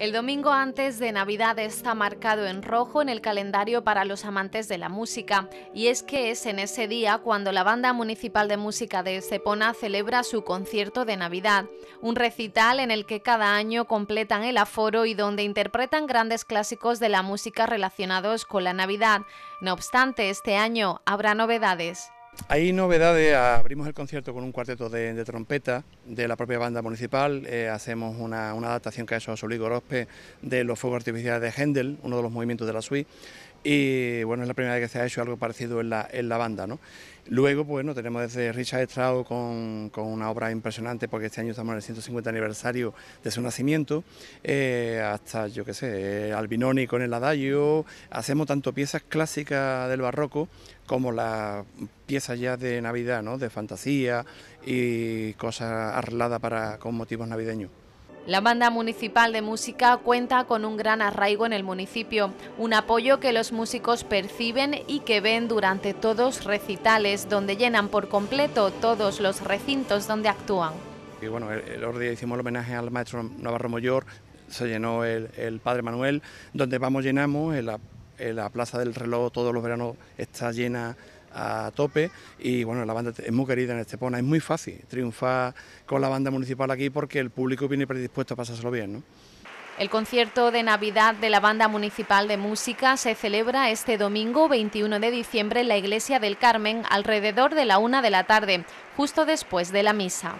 El domingo antes de Navidad está marcado en rojo en el calendario para los amantes de la música, y es que es en ese día cuando la Banda Municipal de Música de Sepona celebra su concierto de Navidad, un recital en el que cada año completan el aforo y donde interpretan grandes clásicos de la música relacionados con la Navidad. No obstante, este año habrá novedades. Hay novedades, abrimos el concierto con un cuarteto de, trompeta de la propia banda municipal, eh, hacemos una, adaptación que ha hecho Solí Gorospe de los fuegos artificiales de Händel, uno de los movimientos de la suite, y bueno, es la primera vez que se ha hecho algo parecido en la, en la banda. ¿no? Luego, pues, bueno, tenemos desde Richard Strauss con, una obra impresionante, porque este año estamos en el 150 aniversario de su nacimiento, eh, hasta, yo qué sé, Albinoni con el Adagio, hacemos tanto piezas clásicas del barroco como las piezas ya de Navidad, ¿no? de fantasía y cosas arregladas para, con motivos navideños. La banda municipal de música cuenta con un gran arraigo en el municipio, un apoyo que los músicos perciben y que ven durante todos recitales, donde llenan por completo todos los recintos donde actúan. Y bueno, el, otro día hicimos el homenaje al maestro Navarro Moyor, se llenó el, Padre Manuel, donde vamos llenamos la, la Plaza del Reloj todos los veranos está llena a tope y bueno, la banda es muy querida en Estepona, es muy fácil triunfar con la banda municipal aquí porque el público viene predispuesto a pasárselo bien, El concierto de Navidad de la Banda Municipal de Música se celebra este domingo 21 de diciembre en la Iglesia del Carmen alrededor de la una de la tarde, justo después de la misa.